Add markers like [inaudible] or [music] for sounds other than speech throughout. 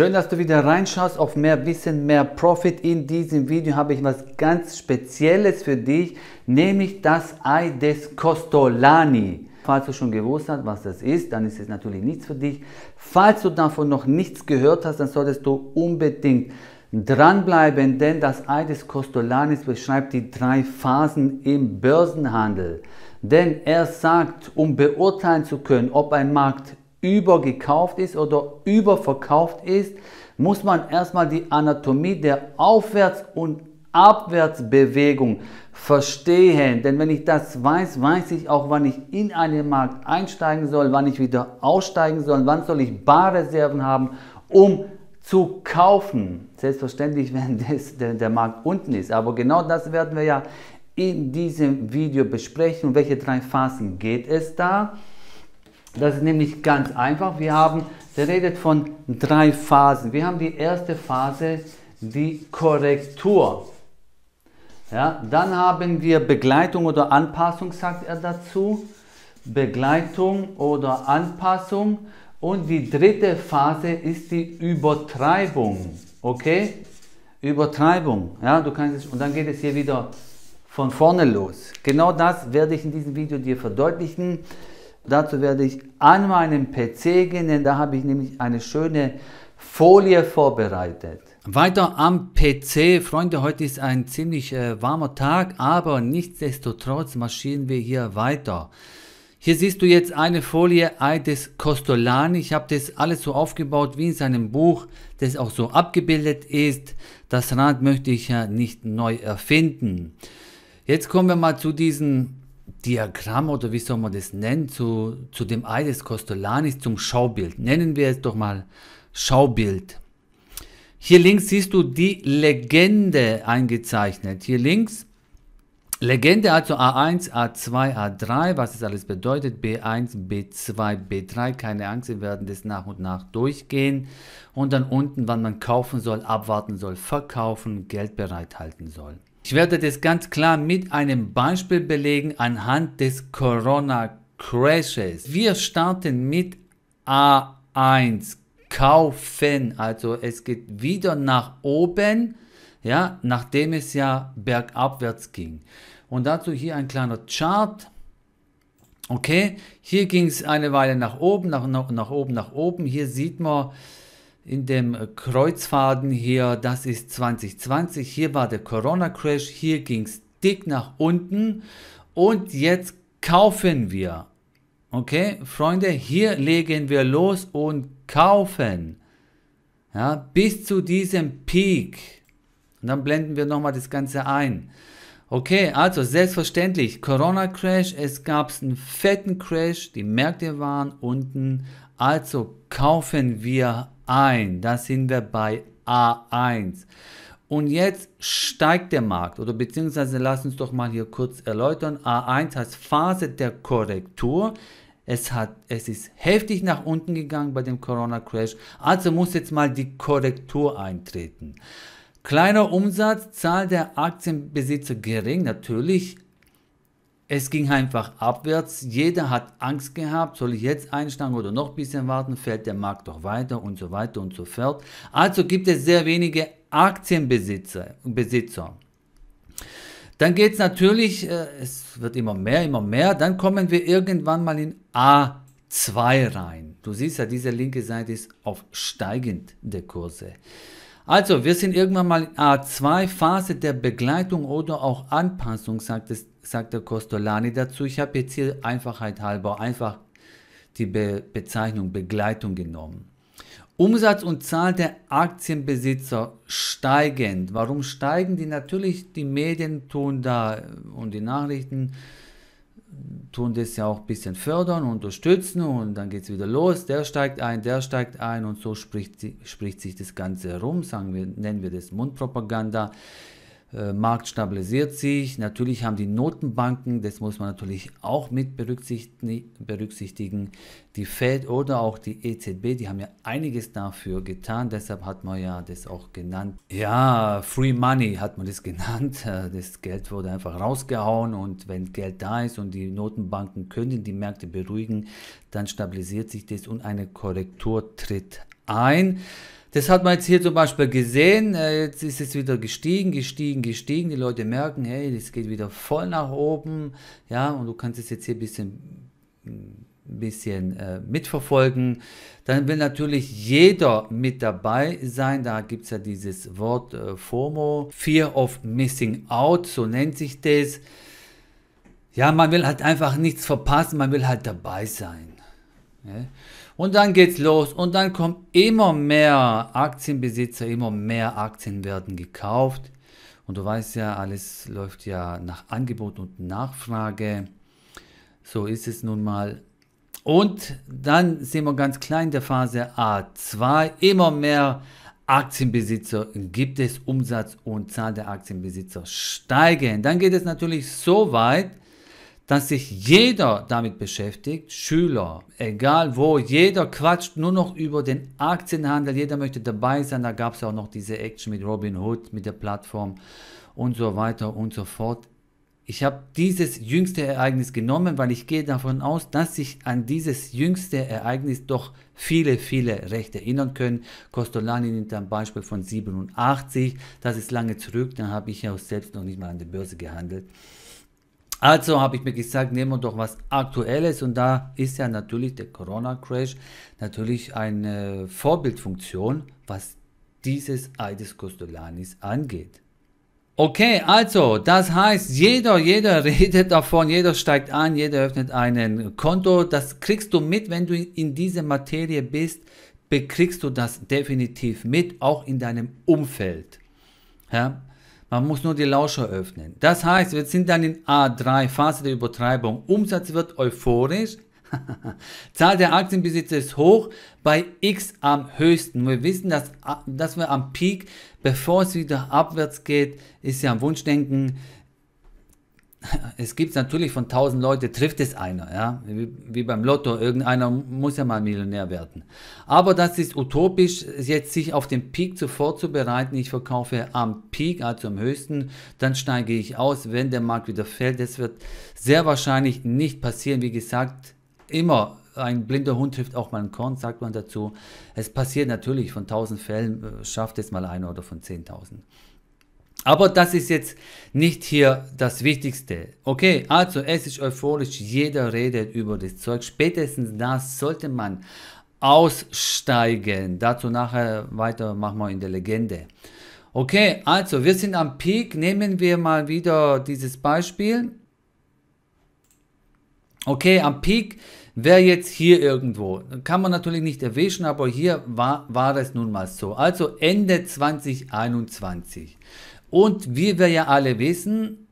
Schön, dass du wieder reinschaust auf mehr Wissen, mehr Profit. In diesem Video habe ich was ganz Spezielles für dich, nämlich das Ei des Costolani. Falls du schon gewusst hast, was das ist, dann ist es natürlich nichts für dich. Falls du davon noch nichts gehört hast, dann solltest du unbedingt dranbleiben, denn das Ei des Costolanis beschreibt die drei Phasen im Börsenhandel. Denn er sagt, um beurteilen zu können, ob ein Markt übergekauft ist oder überverkauft ist, muss man erstmal die Anatomie der Aufwärts- und Abwärtsbewegung verstehen. Denn wenn ich das weiß, weiß ich auch, wann ich in einen Markt einsteigen soll, wann ich wieder aussteigen soll, wann soll ich Barreserven haben, um zu kaufen. Selbstverständlich, [laughs] wenn das, der, der Markt unten ist. Aber genau das werden wir ja in diesem Video besprechen. Um welche drei Phasen geht es da? Das ist nämlich ganz einfach. Wir haben, der redet von drei Phasen. Wir haben die erste Phase, die Korrektur. Ja, dann haben wir Begleitung oder Anpassung, sagt er dazu. Begleitung oder Anpassung. Und die dritte Phase ist die Übertreibung. Okay? Übertreibung. Ja, du kannst es, und dann geht es hier wieder von vorne los. Genau das werde ich in diesem Video dir verdeutlichen. Dazu werde ich an meinem PC gehen, denn da habe ich nämlich eine schöne Folie vorbereitet. Weiter am PC, Freunde, heute ist ein ziemlich äh, warmer Tag, aber nichtsdestotrotz marschieren wir hier weiter. Hier siehst du jetzt eine Folie des Costolani. Ich habe das alles so aufgebaut wie in seinem Buch, das auch so abgebildet ist. Das Rad möchte ich ja nicht neu erfinden. Jetzt kommen wir mal zu diesen Diagramm oder wie soll man das nennen, zu, zu dem Ei des Costolanis, zum Schaubild. Nennen wir es doch mal Schaubild. Hier links siehst du die Legende eingezeichnet. Hier links Legende also A1, A2, A3, was es alles bedeutet, B1, B2, B3, keine Angst, wir werden das nach und nach durchgehen. Und dann unten, wann man kaufen soll, abwarten soll, verkaufen, Geld bereithalten soll. Ich werde das ganz klar mit einem Beispiel belegen anhand des Corona Crashes. Wir starten mit A1 kaufen, also es geht wieder nach oben, ja, nachdem es ja bergabwärts ging. Und dazu hier ein kleiner Chart. Okay, hier ging es eine Weile nach oben, nach, nach, nach oben, nach oben. Hier sieht man, in dem Kreuzfaden hier, das ist 2020, hier war der Corona-Crash, hier ging es dick nach unten und jetzt kaufen wir. Okay, Freunde, hier legen wir los und kaufen. Ja, bis zu diesem Peak. Und dann blenden wir nochmal das Ganze ein. Okay, also selbstverständlich, Corona-Crash, es gab einen fetten Crash, die Märkte waren unten, also kaufen wir 1. Da sind wir bei A1. Und jetzt steigt der Markt oder beziehungsweise lass uns doch mal hier kurz erläutern. A1 heißt Phase der Korrektur. Es, hat, es ist heftig nach unten gegangen bei dem Corona-Crash, also muss jetzt mal die Korrektur eintreten. Kleiner Umsatz, Zahl der Aktienbesitzer gering, natürlich es ging einfach abwärts. Jeder hat Angst gehabt, soll ich jetzt einsteigen oder noch ein bisschen warten, fällt der Markt doch weiter und so weiter und so fort. Also gibt es sehr wenige Aktienbesitzer. Besitzer. Dann geht es natürlich, äh, es wird immer mehr, immer mehr, dann kommen wir irgendwann mal in A2 rein. Du siehst ja, diese linke Seite ist auf steigende Kurse. Also, wir sind irgendwann mal in A2, Phase der Begleitung oder auch Anpassung, sagt, es, sagt der Costolani dazu. Ich habe jetzt hier Einfachheit halber einfach die Be Bezeichnung Begleitung genommen. Umsatz und Zahl der Aktienbesitzer steigend. Warum steigen die? Natürlich, die Medien tun da und die Nachrichten tun das ja auch ein bisschen fördern, unterstützen und dann geht es wieder los. Der steigt ein, der steigt ein und so spricht, spricht sich das Ganze herum, sagen wir, nennen wir das Mundpropaganda äh, Markt stabilisiert sich. Natürlich haben die Notenbanken, das muss man natürlich auch mit berücksichtigen, die Fed oder auch die EZB, die haben ja einiges dafür getan. Deshalb hat man ja das auch genannt. Ja, Free Money hat man das [laughs] genannt. Äh, das Geld wurde einfach rausgehauen und wenn Geld da ist und die Notenbanken können die Märkte beruhigen, dann stabilisiert sich das und eine Korrektur tritt ein. Das hat man jetzt hier zum Beispiel gesehen. Äh, jetzt ist es wieder gestiegen, gestiegen, gestiegen. Die Leute merken, hey, das geht wieder voll nach oben. Ja, und du kannst es jetzt hier ein bisschen, ein bisschen äh, mitverfolgen. Dann will natürlich jeder mit dabei sein. Da gibt es ja dieses Wort äh, FOMO, Fear of Missing Out, so nennt sich das. Ja, man will halt einfach nichts verpassen, man will halt dabei sein. Ja. Und dann geht's los und dann kommen immer mehr Aktienbesitzer, immer mehr Aktien werden gekauft. Und du weißt ja, alles läuft ja nach Angebot und Nachfrage. So ist es nun mal. Und dann sind wir ganz klein in der Phase A2. Immer mehr Aktienbesitzer gibt es, Umsatz und Zahl der Aktienbesitzer steigen. Dann geht es natürlich so weit, dass sich jeder damit beschäftigt, Schüler, egal wo, jeder quatscht nur noch über den Aktienhandel, jeder möchte dabei sein, da gab es auch noch diese Action mit Robin Hood, mit der Plattform und so weiter und so fort. Ich habe dieses jüngste Ereignis genommen, weil ich gehe davon aus, dass sich an dieses jüngste Ereignis doch viele, viele Recht erinnern können. Costolani nimmt ein Beispiel von 87, das ist lange zurück, da habe ich ja auch selbst noch nicht mal an der Börse gehandelt. Also habe ich mir gesagt, nehmen wir doch was Aktuelles und da ist ja natürlich der Corona-Crash natürlich eine Vorbildfunktion, was dieses Eides Costolanis angeht. Okay, also das heißt, jeder, jeder [laughs] redet davon, jeder steigt an, jeder öffnet ein Konto. Das kriegst du mit, wenn du in dieser Materie bist, bekriegst du das definitiv mit, auch in deinem Umfeld. Ja? Man muss nur die Lauscher öffnen. Das heißt, wir sind dann in A3, Phase der Übertreibung. Umsatz wird euphorisch. [laughs] Zahl der Aktienbesitzer ist hoch, bei X am höchsten. Wir wissen, dass, dass wir am Peak, bevor es wieder abwärts geht, ist ja ein Wunschdenken, es gibt natürlich von 1000 Leute, trifft es einer, ja, wie, wie, beim Lotto, irgendeiner muss ja mal Millionär werden. Aber das ist utopisch, jetzt sich auf den Peak zuvor zu vorzubereiten, ich verkaufe am Peak, also am höchsten, dann steige ich aus, wenn der Markt wieder fällt, das wird sehr wahrscheinlich nicht passieren, wie gesagt, immer ein blinder Hund trifft auch mal ein Korn, sagt man dazu. Es passiert natürlich von 1000 Fällen, äh, schafft es mal einer oder von 10.000. Aber das ist jetzt nicht hier das Wichtigste. Okay, also es ist euphorisch, jeder redet über das Zeug. Spätestens da sollte man aussteigen. Dazu nachher weiter machen wir in der Legende. Okay, also wir sind am Peak. Nehmen wir mal wieder dieses Beispiel. Okay, am Peak wäre jetzt hier irgendwo. Kann man natürlich nicht erwischen, aber hier war, war es nun mal so. Also Ende 2021. Und wie wir ja alle wissen,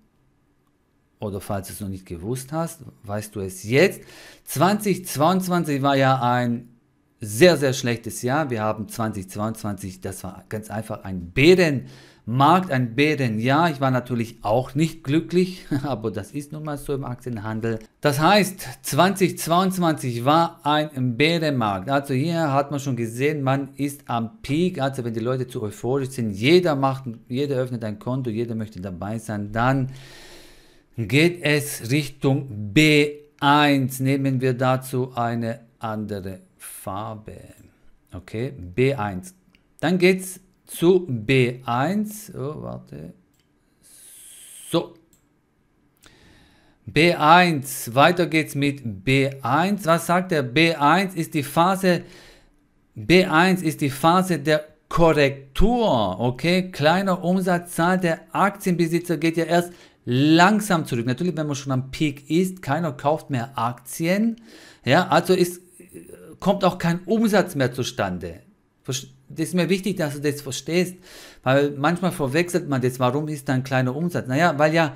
oder falls du es noch nicht gewusst hast, weißt du es jetzt, 2022 war ja ein sehr, sehr schlechtes Jahr. Wir haben 2022, das war ganz einfach ein Bärenmarkt, ein Bärenjahr. Ich war natürlich auch nicht glücklich, [laughs] aber das ist nun mal so im Aktienhandel. Das heißt, 2022 war ein Bärenmarkt. Also hier hat man schon gesehen, man ist am Peak. Also wenn die Leute zu euphorisch sind, jeder macht, jeder öffnet ein Konto, jeder möchte dabei sein, dann geht es Richtung B1. Nehmen wir dazu eine andere Farbe. Okay, B1. Dann geht es zu B1. Oh, warte. So. B1. Weiter geht's mit B1. Was sagt er? B1 ist die Phase. B1 ist die Phase der Korrektur. Okay, kleiner Umsatzzahl der Aktienbesitzer geht ja erst langsam zurück. Natürlich, wenn man schon am Peak ist, keiner kauft mehr Aktien. Ja, also ist äh, kommt auch kein Umsatz mehr zustande. Das ist mir wichtig, dass du das verstehst, weil manchmal verwechselt man das. Warum ist da ein kleiner Umsatz? Naja, weil ja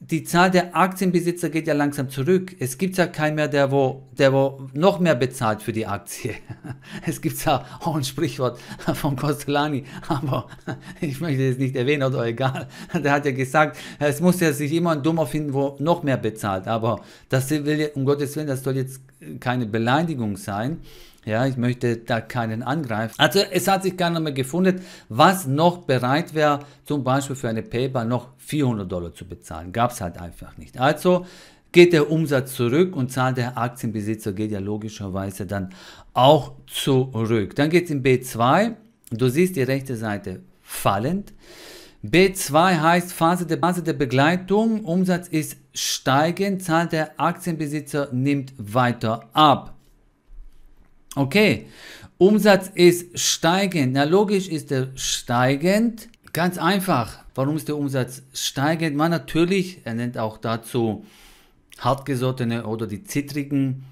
die Zahl der Aktienbesitzer geht ja langsam zurück. Es gibt ja keinen mehr, der wo, der wo noch mehr bezahlt für die Aktie. [laughs] Es gibt ja auch ein Sprichwort von Costellani, aber [laughs] ich möchte es nicht erwähnen oder egal. Der hat ja gesagt, es muss ja sich immer ein Dummer finden, wo noch mehr bezahlt. Aber das will, um Gottes Willen, das soll jetzt keine Beleidigung sein. Ja, ich möchte da keinen angreifen. Also es hat sich gar nicht mehr gefunden, was noch bereit wäre, zum Beispiel für eine PayPal noch 400 Dollar zu bezahlen. Gab es halt einfach nicht. Also geht der Umsatz zurück und zahlt der Aktienbesitzer geht ja logischerweise dann auch zurück. Dann geht es in B2. Du siehst die rechte Seite fallend. B2 heißt Phase der, Phase der Begleitung. Umsatz ist steigend. Zahl der Aktienbesitzer nimmt weiter ab. Okay, Umsatz ist steigend. Na logisch ist er steigend. Ganz einfach, warum ist der Umsatz steigend? Man natürlich, er nennt auch dazu hartgesottene oder die zittrigen.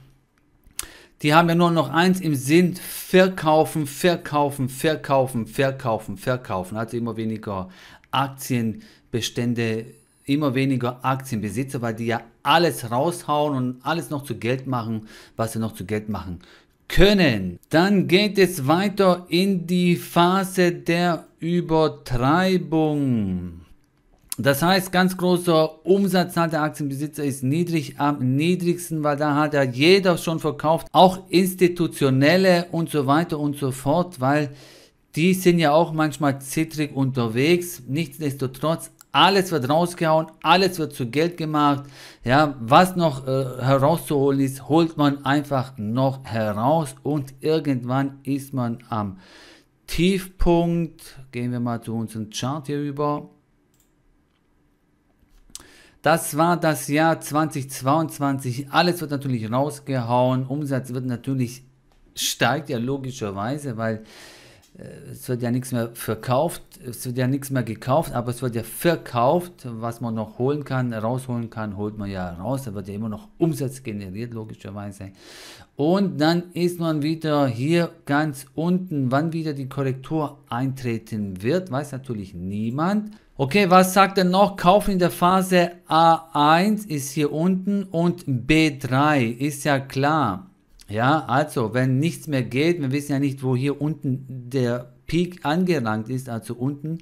Die haben ja nur noch eins im Sinn, verkaufen, verkaufen, verkaufen, verkaufen, verkaufen. Also immer weniger Aktienbestände, immer weniger Aktienbesitzer, weil die ja alles raushauen und alles noch zu Geld machen, was sie noch zu Geld machen können. Dann geht es weiter in die Phase der Übertreibung. Das heißt, ganz großer Umsatzzahl der Aktienbesitzer ist niedrig am niedrigsten, weil da hat ja jeder schon verkauft, auch institutionelle und so weiter und so fort, weil die sind ja auch manchmal zittrig unterwegs. Nichtsdestotrotz, alles wird rausgehauen, alles wird zu Geld gemacht. Ja, was noch äh, herauszuholen ist, holt man einfach noch heraus und irgendwann ist man am Tiefpunkt, gehen wir mal zu unserem Chart hier rüber. Das war das Jahr 2022. Alles wird natürlich rausgehauen. Umsatz wird natürlich steigt ja logischerweise, weil äh, es wird ja nichts mehr verkauft, es wird ja nichts mehr gekauft, aber es wird ja verkauft, was man noch holen kann, rausholen kann, holt man ja raus, da wird ja immer noch Umsatz generiert, logischerweise. Und dann ist man wieder hier ganz unten, wann wieder die Korrektur eintreten wird, weiß natürlich niemand. Okay, was sagt er noch? Kauf in der Phase A1 ist hier unten und B3 ist ja klar. Ja, also, wenn nichts mehr geht, wir wissen ja nicht, wo hier unten der Peak angerangt ist, also unten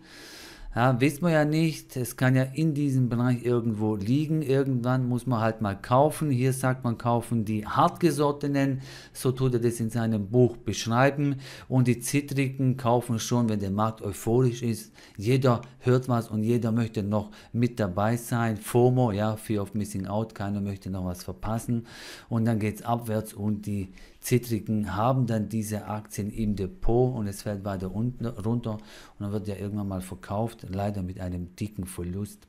ja, wissen wir ja nicht, es kann ja in diesem Bereich irgendwo liegen. Irgendwann muss man halt mal kaufen. Hier sagt man kaufen die hartgesottenen, so tut er das in seinem Buch beschreiben. Und die Zittrigen kaufen schon, wenn der Markt euphorisch ist. Jeder hört was und jeder möchte noch mit dabei sein. FOMO, ja, Fear of Missing Out, keiner möchte noch was verpassen. Und dann geht es abwärts und die Zittrigen haben dann diese Aktien im Depot und es fällt weiter unten, runter und dann wird ja irgendwann mal verkauft, leider mit einem dicken Verlust.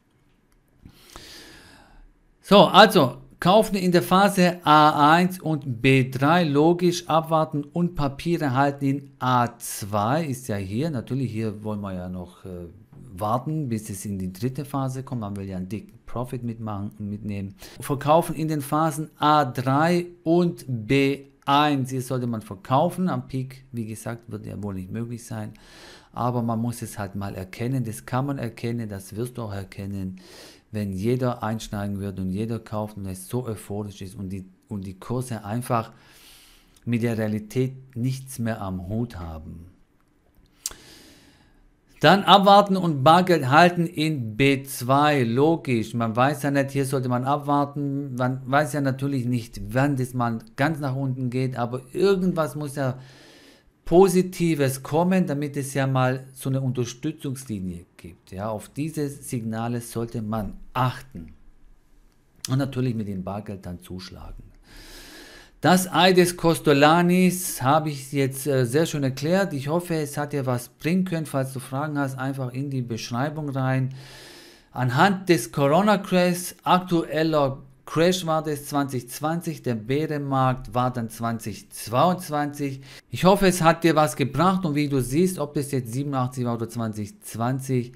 So, also kaufen in der Phase A1 und B3 logisch abwarten und Papiere halten in A2 ist ja hier. Natürlich hier wollen wir ja noch äh, warten, bis es in die dritte Phase kommt. Man will ja einen dicken Profit mitmachen, mitnehmen. Verkaufen in den Phasen A3 und B1 ein hier sollte man verkaufen. Am Peak, wie gesagt, wird ja wohl nicht möglich sein. Aber man muss es halt mal erkennen. Das kann man erkennen, das wirst du auch erkennen, wenn jeder einsteigen wird und jeder kauft und es so euphorisch ist und die, und die Kurse einfach mit der Realität nichts mehr am Hut haben. Dann abwarten und Bargeld halten in B2. Logisch, man weiß ja nicht, hier sollte man abwarten. Man weiß ja natürlich nicht, wann das mal ganz nach unten geht, aber irgendwas muss ja Positives kommen, damit es ja mal so eine Unterstützungslinie gibt. Ja, auf diese Signale sollte man achten. Und natürlich mit dem Bargeld dann zuschlagen. Das Ei des Costolanis habe ich jetzt äh, sehr schön erklärt. Ich hoffe, es hat dir was bringen können. Falls du Fragen hast, einfach in die Beschreibung rein. Anhand des Corona-Crash, aktueller Crash war das 2020, der Bärenmarkt war dann 2022. Ich hoffe, es hat dir was gebracht und wie du siehst, ob das jetzt 87 war oder 2020,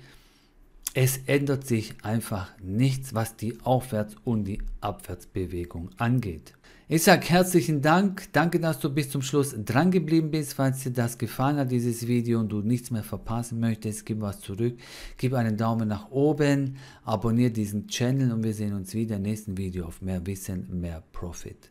es ändert sich einfach nichts, was die Aufwärts- und die Abwärtsbewegung angeht. Ich sage herzlichen Dank. Danke, dass du bis zum Schluss dran geblieben bist. Falls dir das gefallen hat, dieses Video und du nichts mehr verpassen möchtest, gib was zurück. Gib einen Daumen nach oben. Abonniere diesen Channel und wir sehen uns wieder im nächsten Video auf mehr Wissen, mehr Profit.